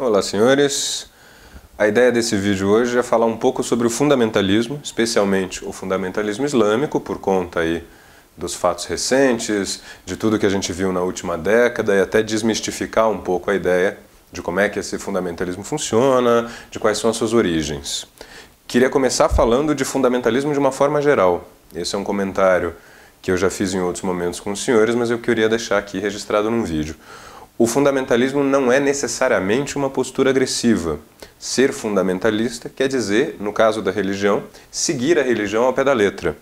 Olá, senhores. A ideia desse vídeo hoje é falar um pouco sobre o fundamentalismo, especialmente o fundamentalismo islâmico, por conta aí dos fatos recentes, de tudo que a gente viu na última década e até desmistificar um pouco a ideia de como é que esse fundamentalismo funciona, de quais são as suas origens. Queria começar falando de fundamentalismo de uma forma geral. Esse é um comentário que eu já fiz em outros momentos com os senhores, mas eu queria deixar aqui registrado num vídeo. O fundamentalismo não é necessariamente uma postura agressiva. Ser fundamentalista quer dizer, no caso da religião, seguir a religião ao pé da letra.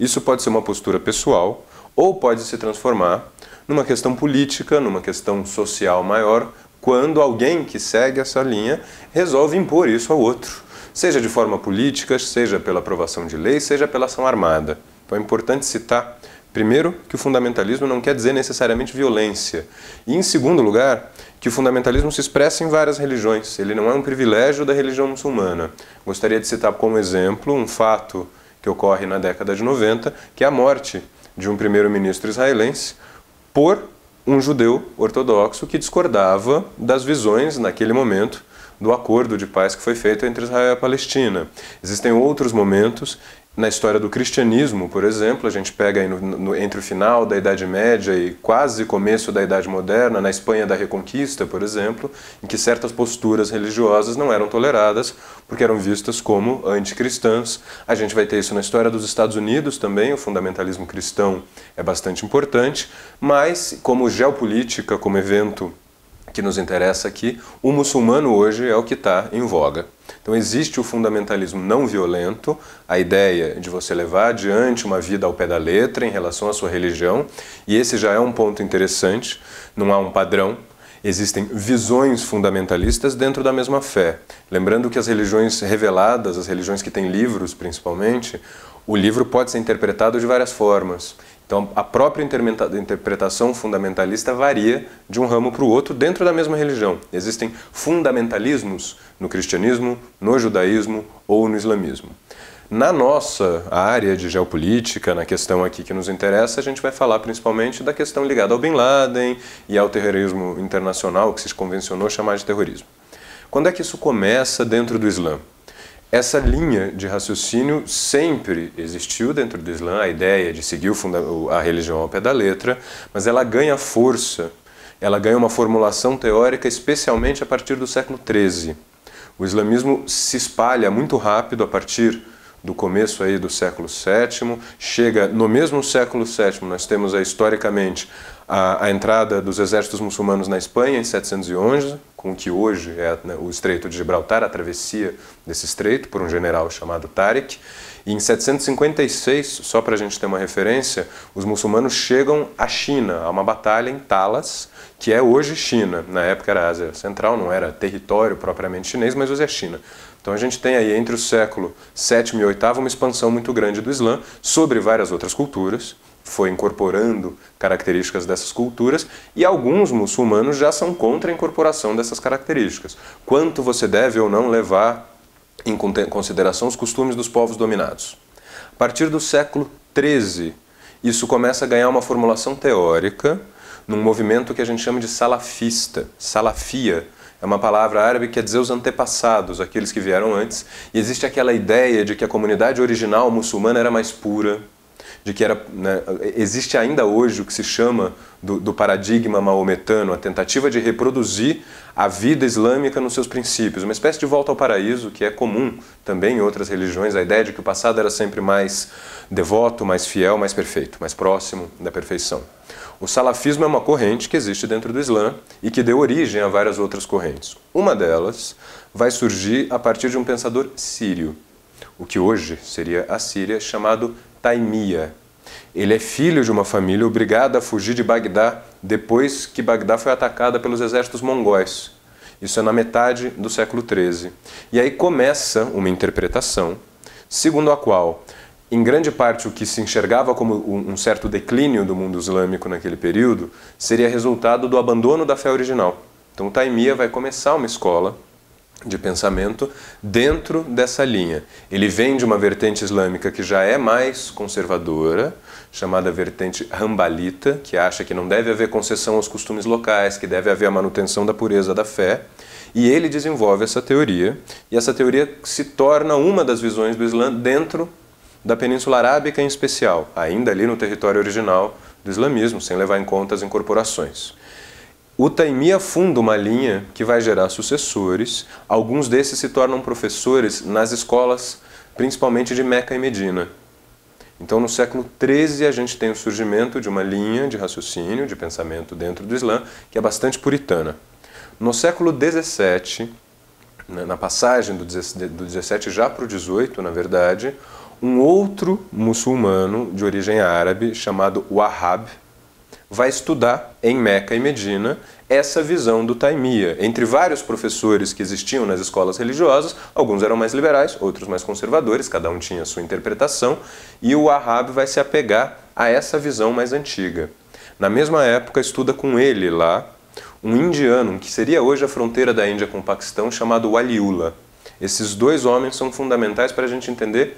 Isso pode ser uma postura pessoal ou pode se transformar numa questão política, numa questão social maior, quando alguém que segue essa linha resolve impor isso ao outro, seja de forma política, seja pela aprovação de lei, seja pela ação armada. Então é importante citar Primeiro, que o fundamentalismo não quer dizer necessariamente violência. E, em segundo lugar, que o fundamentalismo se expressa em várias religiões. Ele não é um privilégio da religião muçulmana. Gostaria de citar como exemplo um fato que ocorre na década de 90, que é a morte de um primeiro-ministro israelense por um judeu ortodoxo que discordava das visões, naquele momento, do acordo de paz que foi feito entre Israel e a Palestina. Existem outros momentos na história do cristianismo, por exemplo, a gente pega no, no, entre o final da Idade Média e quase começo da Idade Moderna, na Espanha da Reconquista, por exemplo, em que certas posturas religiosas não eram toleradas porque eram vistas como anticristãs. A gente vai ter isso na história dos Estados Unidos também, o fundamentalismo cristão é bastante importante, mas como geopolítica, como evento que nos interessa aqui, o muçulmano hoje é o que está em voga. Então existe o fundamentalismo não violento, a ideia de você levar adiante uma vida ao pé da letra em relação à sua religião, e esse já é um ponto interessante, não há um padrão, existem visões fundamentalistas dentro da mesma fé. Lembrando que as religiões reveladas, as religiões que têm livros principalmente, o livro pode ser interpretado de várias formas. Então, a própria interpretação fundamentalista varia de um ramo para o outro dentro da mesma religião. Existem fundamentalismos no cristianismo, no judaísmo ou no islamismo. Na nossa área de geopolítica, na questão aqui que nos interessa, a gente vai falar principalmente da questão ligada ao Bin Laden e ao terrorismo internacional, que se convencionou chamar de terrorismo. Quando é que isso começa dentro do Islã? Essa linha de raciocínio sempre existiu dentro do Islã, a ideia de seguir a religião ao pé da letra, mas ela ganha força, ela ganha uma formulação teórica especialmente a partir do século XIII. O islamismo se espalha muito rápido a partir do começo aí do século VII, chega no mesmo século VII, nós temos aí, historicamente a, a, entrada dos exércitos muçulmanos na Espanha em 711, com o que hoje é né, o Estreito de Gibraltar, a travessia desse estreito por um general chamado Tariq. E em 756, só para a gente ter uma referência, os muçulmanos chegam à China, a uma batalha em Talas, que é hoje China. Na época era Ásia Central, não era território propriamente chinês, mas hoje é China. Então a gente tem aí entre o século 7 e 8 uma expansão muito grande do Islã sobre várias outras culturas, foi incorporando características dessas culturas e alguns muçulmanos já são contra a incorporação dessas características. Quanto você deve ou não levar em consideração os costumes dos povos dominados? A partir do século 13, isso começa a ganhar uma formulação teórica num movimento que a gente chama de salafista, salafia, é uma palavra árabe que quer dizer os antepassados, aqueles que vieram antes. E existe aquela ideia de que a comunidade original muçulmana era mais pura, de que era, né, existe ainda hoje o que se chama do, do, paradigma maometano, a tentativa de reproduzir a vida islâmica nos seus princípios, uma espécie de volta ao paraíso que é comum também em outras religiões, a ideia de que o passado era sempre mais devoto, mais fiel, mais perfeito, mais próximo da perfeição. O salafismo é uma corrente que existe dentro do Islã e que deu origem a várias outras correntes. Uma delas vai surgir a partir de um pensador sírio, o que hoje seria a Síria, chamado Taimia. Ele é filho de uma família obrigada a fugir de Bagdá depois que Bagdá foi atacada pelos exércitos mongóis. Isso é na metade do século XIII. E aí começa uma interpretação segundo a qual em grande parte, o que se enxergava como um certo declínio do mundo islâmico naquele período seria resultado do abandono da fé original. Então, o Taimia vai começar uma escola de pensamento dentro dessa linha. Ele vem de uma vertente islâmica que já é mais conservadora, chamada vertente rambalita, que acha que não deve haver concessão aos costumes locais, que deve haver a manutenção da pureza da fé. E ele desenvolve essa teoria, e essa teoria se torna uma das visões do Islã dentro da Península Arábica em especial, ainda ali no território original do islamismo, sem levar em conta as incorporações. O Taimi afunda uma linha que vai gerar sucessores, alguns desses se tornam professores nas escolas, principalmente de Meca e Medina. Então, no século XIII, a gente tem o surgimento de uma linha de raciocínio, de pensamento dentro do Islã, que é bastante puritana. No século XVII, né, na passagem do XVII já para o XVIII, na verdade, um outro muçulmano de origem árabe chamado Wahhab vai estudar em Meca e Medina essa visão do Taimia. Entre vários professores que existiam nas escolas religiosas, alguns eram mais liberais, outros mais conservadores, cada um tinha sua interpretação, e o Wahhab vai se apegar a essa visão mais antiga. Na mesma época, estuda com ele lá um indiano, que seria hoje a fronteira da Índia com o Paquistão, chamado Waliullah. Esses dois homens são fundamentais para a gente entender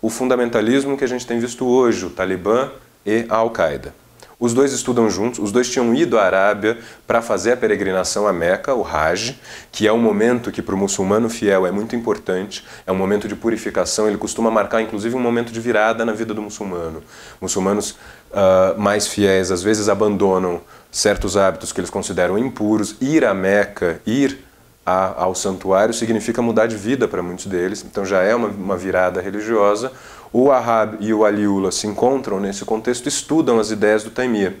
o fundamentalismo que a gente tem visto hoje, o Talibã e a Al-Qaeda. Os dois estudam juntos, os dois tinham ido à Arábia para fazer a peregrinação a Meca, o Hajj, que é um momento que para o muçulmano fiel é muito importante, é um momento de purificação, ele costuma marcar inclusive um momento de virada na vida do muçulmano. Muçulmanos uh, mais fiéis às vezes abandonam certos hábitos que eles consideram impuros, ir a Meca, ir a, ao santuário significa mudar de vida para muitos deles, então já é uma, uma virada religiosa. O Ahab e o Aliula se encontram nesse contexto, estudam as ideias do Taimia.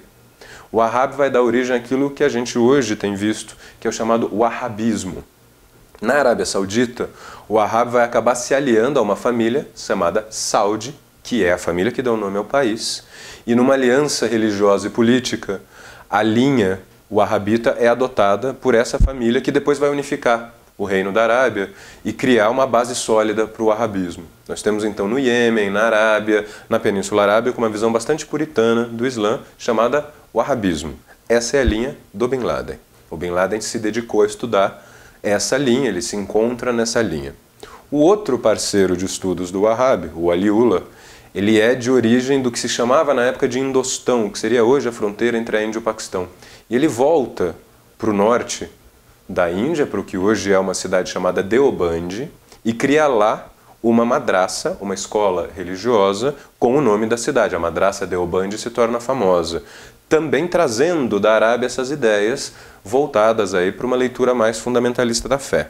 O Ahab vai dar origem àquilo que a gente hoje tem visto, que é o chamado Wahhabismo. Na Arábia Saudita, o Ahab vai acabar se aliando a uma família chamada Saudi, que é a família que dá o nome ao país, e numa aliança religiosa e política, alinha o Arrabita é adotada por essa família que depois vai unificar o Reino da Arábia e criar uma base sólida para o arabismo. Nós temos então no Iêmen, na Arábia, na Península Arábica, uma visão bastante puritana do Islã chamada o arabismo. Essa é a linha do Bin Laden. O Bin Laden se dedicou a estudar essa linha, ele se encontra nessa linha. O outro parceiro de estudos do Wahhab, o Aliullah, ele é de origem do que se chamava na época de Indostão, que seria hoje a fronteira entre a Índia e o Paquistão. E ele volta para o norte da Índia, para o que hoje é uma cidade chamada Deobandi, e cria lá uma madraça, uma escola religiosa, com o nome da cidade. A madraça Deobandi se torna famosa. Também trazendo da Arábia essas ideias voltadas aí para uma leitura mais fundamentalista da fé.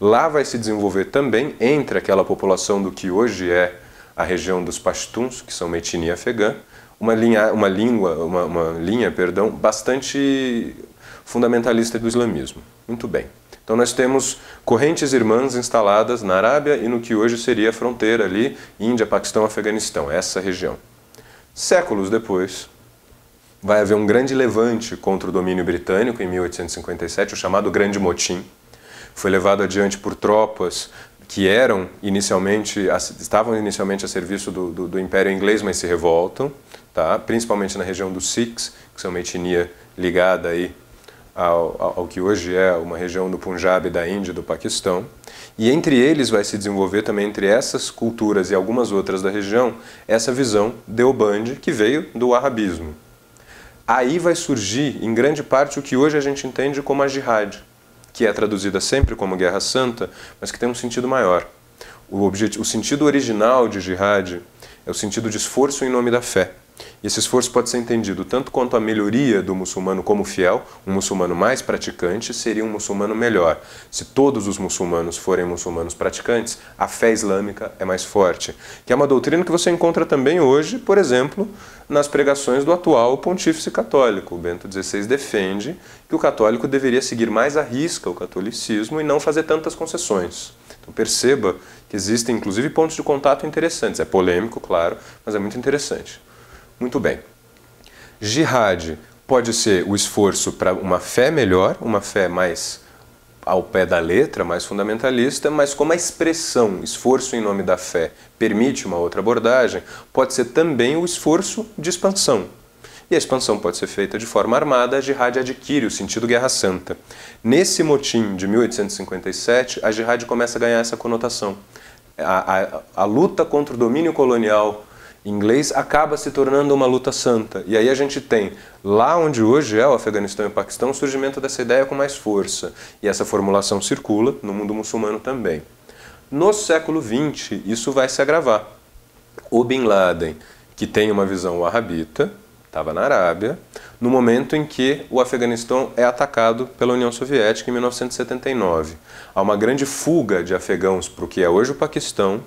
Lá vai se desenvolver também, entre aquela população do que hoje é a região dos Pashtuns, que são uma etnia afegã, uma, linha, uma língua, uma, uma linha, perdão, bastante fundamentalista do islamismo. Muito bem. Então nós temos correntes irmãs instaladas na Arábia e no que hoje seria a fronteira ali, Índia, Paquistão, Afeganistão, essa região. Séculos depois, vai haver um grande levante contra o domínio britânico em 1857, o chamado Grande Motim. Foi levado adiante por tropas que eram inicialmente estavam inicialmente a serviço do, do, do Império Inglês, mas se revoltam tá? principalmente na região dos Sikhs, que são uma etnia ligada aí ao, ao, ao, que hoje é uma região do Punjab, da Índia, do Paquistão. E entre eles vai se desenvolver também, entre essas culturas e algumas outras da região, essa visão Deobandi que veio do arabismo. Aí vai surgir, em grande parte, o que hoje a gente entende como a jihad, que é traduzida sempre como Guerra Santa, mas que tem um sentido maior. O, objetivo, o sentido original de jihad é o sentido de esforço em nome da fé. Esse esforço pode ser entendido tanto quanto a melhoria do muçulmano como fiel, um muçulmano mais praticante seria um muçulmano melhor. Se todos os muçulmanos forem muçulmanos praticantes, a fé islâmica é mais forte, que é uma doutrina que você encontra também hoje, por exemplo, nas pregações do atual pontífice católico. O Bento XVI defende que o católico deveria seguir mais à risca o catolicismo e não fazer tantas concessões. Então perceba que existem inclusive pontos de contato interessantes. É polêmico, claro, mas é muito interessante. Muito bem. Jihad pode ser o esforço para uma fé melhor, uma fé mais ao pé da letra, mais fundamentalista, mas como a expressão esforço em nome da fé permite uma outra abordagem, pode ser também o esforço de expansão. E a expansão pode ser feita de forma armada, a jihad adquire o sentido guerra santa. Nesse motim de 1857, a jihad começa a ganhar essa conotação. A, a, a luta contra o domínio colonial inglês acaba se tornando uma luta santa. E aí a gente tem, lá onde hoje é o Afeganistão e o Paquistão, o surgimento dessa ideia com mais força. E essa formulação circula no mundo muçulmano também. No século XX, isso vai se agravar. O Bin Laden, que tem uma visão wahhabita, estava na Arábia, no momento em que o Afeganistão é atacado pela União Soviética em 1979. Há uma grande fuga de afegãos para o que é hoje o Paquistão,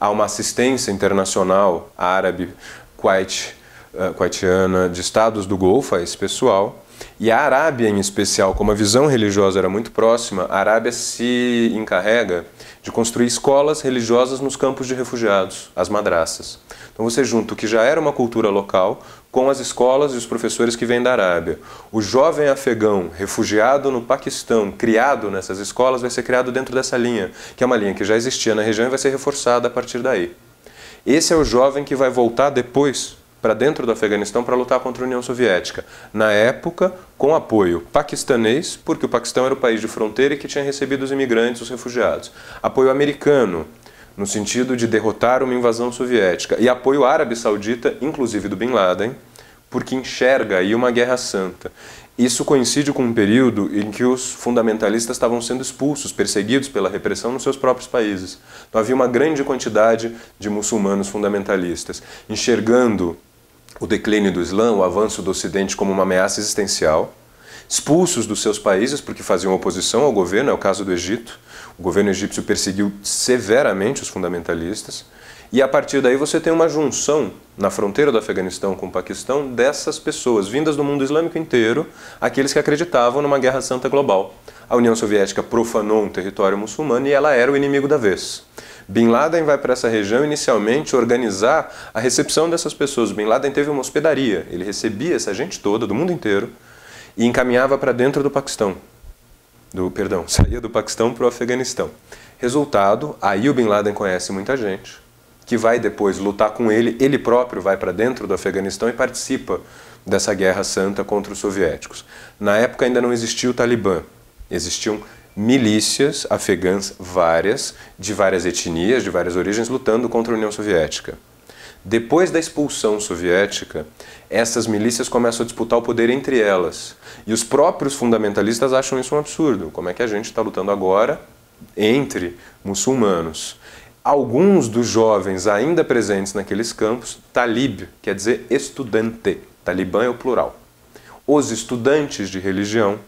há uma assistência internacional árabe, kuwait, eh, de estados do Golfo a esse pessoal. E a Arábia, em especial, como a visão religiosa era muito próxima, a Arábia se encarrega de construir escolas religiosas nos campos de refugiados, as madraças. Então você junta o que já era uma cultura local com as escolas e os professores que vêm da Arábia. O jovem afegão refugiado no Paquistão, criado nessas escolas, vai ser criado dentro dessa linha, que é uma linha que já existia na região e vai ser reforçada a partir daí. Esse é o jovem que vai voltar depois para dentro do Afeganistão para lutar contra a União Soviética. Na época, com apoio paquistanês, porque o Paquistão era o país de fronteira e que tinha recebido os imigrantes, os refugiados. Apoio americano, no sentido de derrotar uma invasão soviética. E apoio árabe saudita, inclusive do Bin Laden, porque enxerga aí uma guerra santa. Isso coincide com um período em que os fundamentalistas estavam sendo expulsos, perseguidos pela repressão nos seus próprios países. Então havia uma grande quantidade de muçulmanos fundamentalistas, enxergando o declínio do Islã, o avanço do Ocidente como uma ameaça existencial, expulsos dos seus países porque faziam oposição ao governo, é o caso do Egito. O governo egípcio perseguiu severamente os fundamentalistas. E a partir daí você tem uma junção na fronteira do Afeganistão com o Paquistão dessas pessoas, vindas do mundo islâmico inteiro, aqueles que acreditavam numa guerra santa global. A União Soviética profanou um território muçulmano e ela era o inimigo da vez. Bin Laden vai para essa região inicialmente organizar a recepção dessas pessoas. Bin Laden teve uma hospedaria, ele recebia essa gente toda do mundo inteiro e encaminhava para dentro do Paquistão. Do, perdão, saía do Paquistão para o Afeganistão. Resultado, aí o Bin Laden conhece muita gente que vai depois lutar com ele, ele próprio vai para dentro do Afeganistão e participa dessa guerra santa contra os soviéticos. Na época ainda não existia o Talibã, existiam milícias afegãs várias, de várias etnias, de várias origens, lutando contra a União Soviética. Depois da expulsão soviética, essas milícias começam a disputar o poder entre elas. E os próprios fundamentalistas acham isso um absurdo. Como é que a gente está lutando agora entre muçulmanos? alguns dos jovens ainda presentes naqueles campos, talib, quer dizer estudante, talibã é o plural. Os estudantes de religião,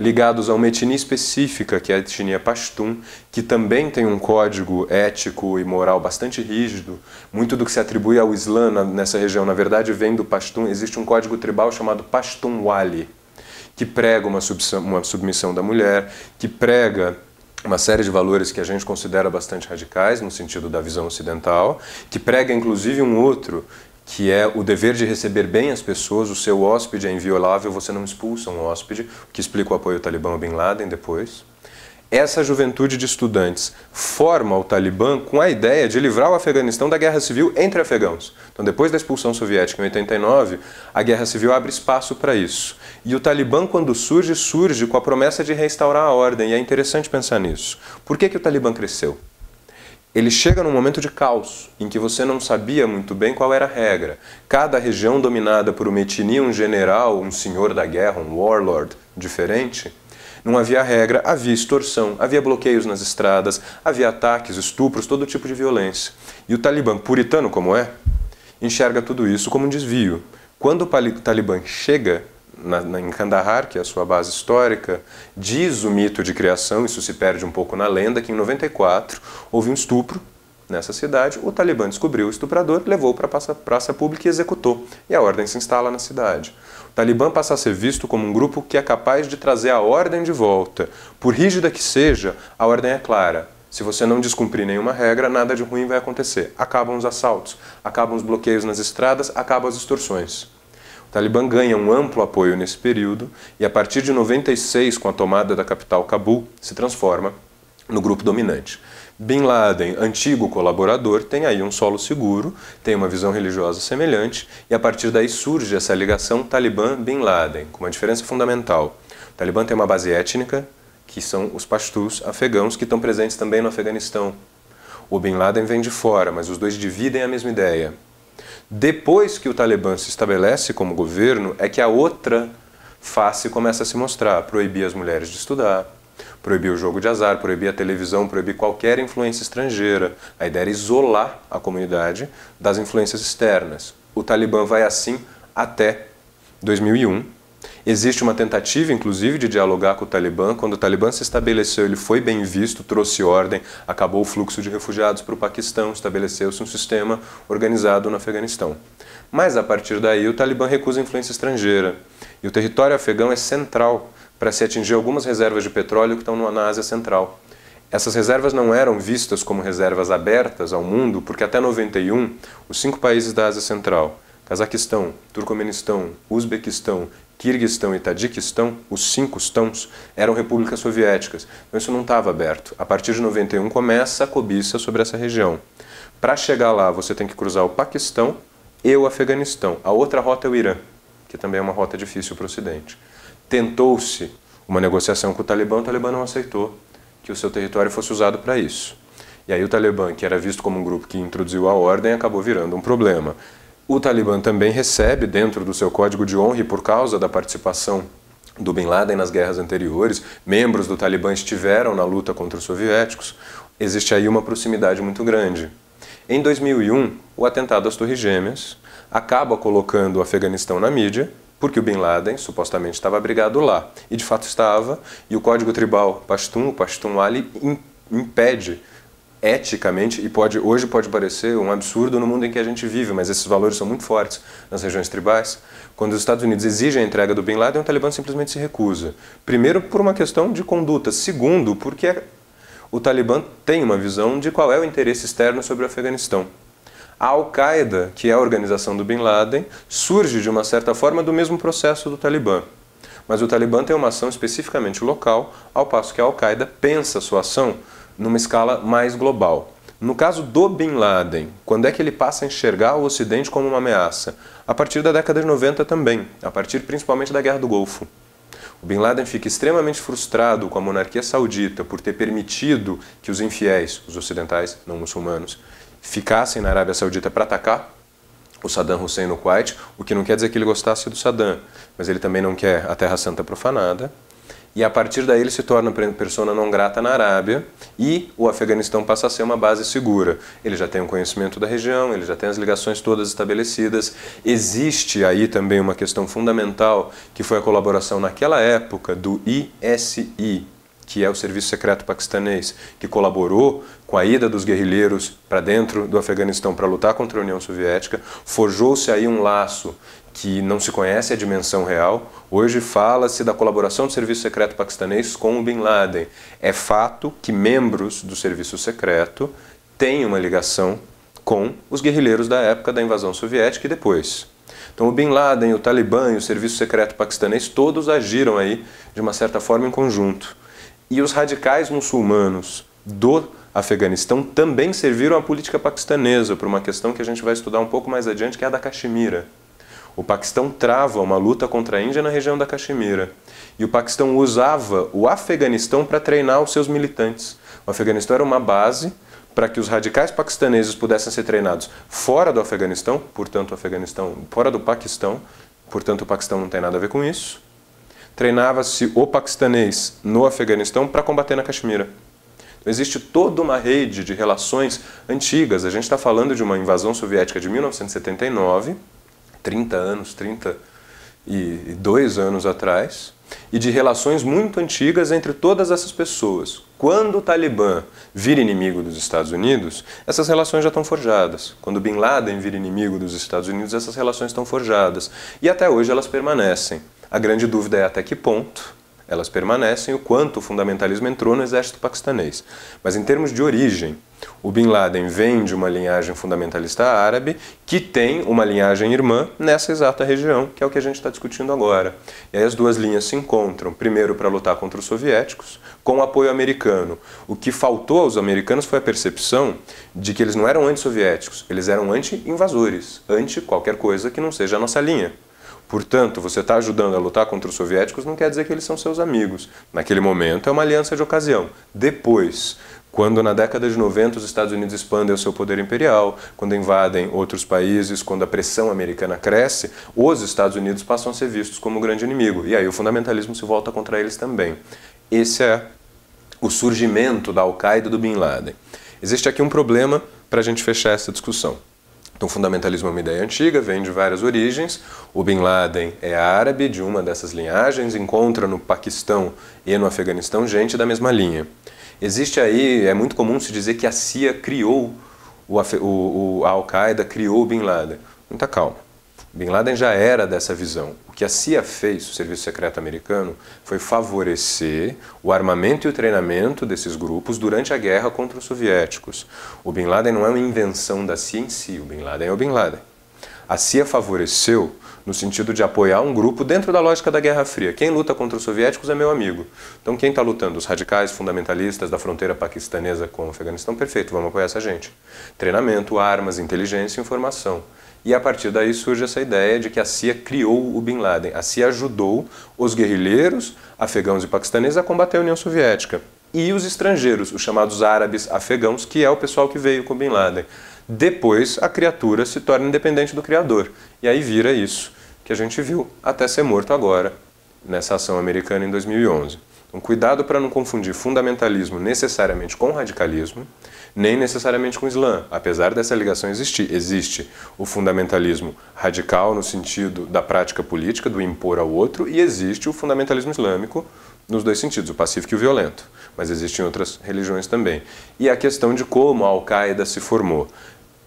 ligados a uma etnia específica, que é a etnia pastum, que também tem um código ético e moral bastante rígido. Muito do que se atribui ao Islã nessa região, na verdade, vem do pastum. Existe um código tribal chamado Pastunwali, que prega uma submissão da mulher, que prega uma série de valores que a gente considera bastante radicais no sentido da visão ocidental, que prega inclusive um outro que é o dever de receber bem as pessoas, o seu hóspede é inviolável, você não expulsa um hóspede, que explica o apoio ao Talibã a Bin Laden depois essa juventude de estudantes forma o Talibã com a ideia de livrar o Afeganistão da guerra civil entre afegãos. Então, depois da expulsão soviética em 89, a guerra civil abre espaço para isso. E o Talibã, quando surge, surge com a promessa de restaurar a ordem, e é interessante pensar nisso. Por que, que o Talibã cresceu? Ele chega num momento de caos, em que você não sabia muito bem qual era a regra. Cada região dominada por uma etnia, um general, um senhor da guerra, um warlord diferente, não havia regra, havia extorsão, havia bloqueios nas estradas, havia ataques, estupros, todo tipo de violência. E o Talibã, puritano como é, enxerga tudo isso como um desvio. Quando o Talibã chega na, na, em Kandahar, que é a sua base histórica, diz o mito de criação, isso se perde um pouco na lenda, que em 94 houve um estupro nessa cidade, o Talibã descobriu o estuprador, levou para a praça, praça pública e executou. E a ordem se instala na cidade. Talibã passa a ser visto como um grupo que é capaz de trazer a ordem de volta. Por rígida que seja, a ordem é clara. Se você não descumprir nenhuma regra, nada de ruim vai acontecer. Acabam os assaltos, acabam os bloqueios nas estradas, acabam as extorsões. O Talibã ganha um amplo apoio nesse período e, a partir de 96, com a tomada da capital Cabul, se transforma no grupo dominante. Bin Laden, antigo colaborador, tem aí um solo seguro, tem uma visão religiosa semelhante, e a partir daí surge essa ligação Talibã-Bin Laden, com uma diferença fundamental. O Talibã tem uma base étnica, que são os pastus afegãos, que estão presentes também no Afeganistão. O Bin Laden vem de fora, mas os dois dividem a mesma ideia. Depois que o Talibã se estabelece como governo, é que a outra face começa a se mostrar, proibir as mulheres de estudar, Proibir o jogo de azar, proibir a televisão, proibir qualquer influência estrangeira. A ideia era isolar a comunidade das influências externas. O Talibã vai assim até 2001. Existe uma tentativa, inclusive, de dialogar com o Talibã. Quando o Talibã se estabeleceu, ele foi bem visto, trouxe ordem, acabou o fluxo de refugiados para o Paquistão, estabeleceu-se um sistema organizado no Afeganistão. Mas a partir daí, o Talibã recusa influência estrangeira. E o território afegão é central para se atingir algumas reservas de petróleo que estão na Ásia Central. Essas reservas não eram vistas como reservas abertas ao mundo, porque até 91, os cinco países da Ásia Central, Cazaquistão, Turcomenistão, Uzbequistão, Kirguistão e Tadiquistão, os cinco estãos, eram repúblicas soviéticas. Então isso não estava aberto. A partir de 91 começa a cobiça sobre essa região. Para chegar lá, você tem que cruzar o Paquistão e o Afeganistão. A outra rota é o Irã, que também é uma rota difícil para o Ocidente tentou-se uma negociação com o Talibã, o Talibã não aceitou que o seu território fosse usado para isso. E aí o Talibã, que era visto como um grupo que introduziu a ordem, acabou virando um problema. O Talibã também recebe, dentro do seu código de honra e por causa da participação do Bin Laden nas guerras anteriores, membros do Talibã estiveram na luta contra os soviéticos, existe aí uma proximidade muito grande. Em 2001, o atentado às Torres Gêmeas acaba colocando o Afeganistão na mídia, porque o Bin Laden supostamente estava abrigado lá. E de fato estava, e o código tribal Pashtun, o Pashtun Ali, impede eticamente e pode hoje pode parecer um absurdo no mundo em que a gente vive, mas esses valores são muito fortes nas regiões tribais. Quando os Estados Unidos exigem a entrega do Bin Laden, o Talibã simplesmente se recusa. Primeiro por uma questão de conduta, segundo porque o Talibã tem uma visão de qual é o interesse externo sobre o Afeganistão. A Al-Qaeda, que é a organização do Bin Laden, surge de uma certa forma do mesmo processo do Talibã. Mas o Talibã tem uma ação especificamente local, ao passo que a Al-Qaeda pensa sua ação numa escala mais global. No caso do Bin Laden, quando é que ele passa a enxergar o Ocidente como uma ameaça? A partir da década de 90 também, a partir principalmente da Guerra do Golfo. O Bin Laden fica extremamente frustrado com a monarquia saudita por ter permitido que os infiéis, os ocidentais, não muçulmanos, ficassem na Arábia Saudita para atacar o Saddam Hussein no Kuwait, o que não quer dizer que ele gostasse do Saddam, mas ele também não quer a Terra Santa profanada. E a partir daí ele se torna persona não grata na Arábia e o Afeganistão passa a ser uma base segura. Ele já tem um conhecimento da região, ele já tem as ligações todas estabelecidas. Existe aí também uma questão fundamental que foi a colaboração naquela época do ISI, que é o Serviço Secreto Paquistanês, que colaborou com a ida dos guerrilheiros para dentro do Afeganistão para lutar contra a União Soviética, forjou-se aí um laço que não se conhece é a dimensão real. Hoje fala-se da colaboração do Serviço Secreto Paquistanês com o Bin Laden. É fato que membros do Serviço Secreto têm uma ligação com os guerrilheiros da época da invasão soviética e depois. Então, o Bin Laden, o Talibã e o Serviço Secreto Paquistanês, todos agiram aí de uma certa forma em conjunto. E os radicais muçulmanos do Afeganistão também serviram à política paquistanesa, por uma questão que a gente vai estudar um pouco mais adiante, que é a da Caxemira. O Paquistão trava uma luta contra a Índia na região da Caxemira. E o Paquistão usava o Afeganistão para treinar os seus militantes. O Afeganistão era uma base para que os radicais paquistaneses pudessem ser treinados fora do Afeganistão, portanto, o Afeganistão, fora do Paquistão, portanto, o Paquistão não tem nada a ver com isso, treinava-se o paquistanês no Afeganistão para combater na Caxemira. Então, existe toda uma rede de relações antigas. A gente está falando de uma invasão soviética de 1979, 30 anos, 32 anos atrás, e de relações muito antigas entre todas essas pessoas. Quando o Talibã vira inimigo dos Estados Unidos, essas relações já estão forjadas. Quando Bin Laden vira inimigo dos Estados Unidos, essas relações estão forjadas. E até hoje elas permanecem. A grande dúvida é até que ponto elas permanecem, o quanto o fundamentalismo entrou no exército paquistanês. Mas em termos de origem, o Bin Laden vem de uma linhagem fundamentalista árabe que tem uma linhagem irmã nessa exata região, que é o que a gente está discutindo agora. E aí as duas linhas se encontram, primeiro para lutar contra os soviéticos, com apoio americano. O que faltou aos americanos foi a percepção de que eles não eram anti-soviéticos, eles eram anti-invasores, anti qualquer coisa que não seja a nossa linha. Portanto, você está ajudando a lutar contra os soviéticos não quer dizer que eles são seus amigos. Naquele momento é uma aliança de ocasião. Depois, quando na década de 90 os Estados Unidos expandem o seu poder imperial, quando invadem outros países, quando a pressão americana cresce, os Estados Unidos passam a ser vistos como o grande inimigo. E aí o fundamentalismo se volta contra eles também. Esse é o surgimento da Al-Qaeda do Bin Laden. Existe aqui um problema para a gente fechar essa discussão. Então, fundamentalismo é uma ideia antiga, vem de várias origens. O Bin Laden é árabe, de uma dessas linhagens, encontra no Paquistão e no Afeganistão gente da mesma linha. Existe aí, é muito comum se dizer que a CIA criou o, o, o a Al-Qaeda, criou o Bin Laden. Muita calma. Bin Laden já era dessa visão. O que a CIA fez, o Serviço Secreto Americano, foi favorecer o armamento e o treinamento desses grupos durante a guerra contra os soviéticos. O Bin Laden não é uma invenção da CIA em si, o Bin Laden é o Bin Laden. A CIA favoreceu no sentido de apoiar um grupo dentro da lógica da Guerra Fria. Quem luta contra os soviéticos é meu amigo. Então, quem está lutando? Os radicais fundamentalistas da fronteira paquistanesa com o Afeganistão? Perfeito, vamos apoiar essa gente. Treinamento, armas, inteligência e informação. E a partir daí surge essa ideia de que a CIA criou o Bin Laden. A CIA ajudou os guerrilheiros, afegãos e paquistaneses, a combater a União Soviética. E os estrangeiros, os chamados árabes afegãos, que é o pessoal que veio com Bin Laden. Depois, a criatura se torna independente do criador. E aí vira isso que a gente viu até ser morto agora, nessa ação americana em 2011. Então, cuidado para não confundir fundamentalismo necessariamente com radicalismo nem necessariamente com o Islã, apesar dessa ligação existir. Existe o fundamentalismo radical no sentido da prática política, do impor ao outro, e existe o fundamentalismo islâmico nos dois sentidos, o pacífico e o violento. Mas existem outras religiões também. E a questão de como a Al-Qaeda se formou.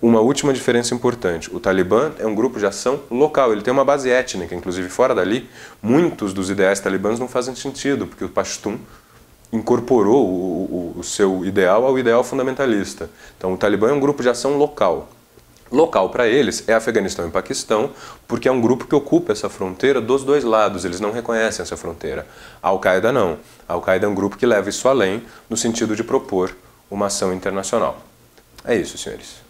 Uma última diferença importante: o Talibã é um grupo de ação local, ele tem uma base étnica, inclusive fora dali. Muitos dos ideais talibãs não fazem sentido, porque o Pashtun incorporou o, o, o seu ideal ao ideal fundamentalista. Então, o Talibã é um grupo de ação local. Local para eles é Afeganistão e Paquistão, porque é um grupo que ocupa essa fronteira dos dois lados, eles não reconhecem essa fronteira. A Al-Qaeda não. A Al-Qaeda é um grupo que leva isso além, no sentido de propor uma ação internacional. É isso, senhores.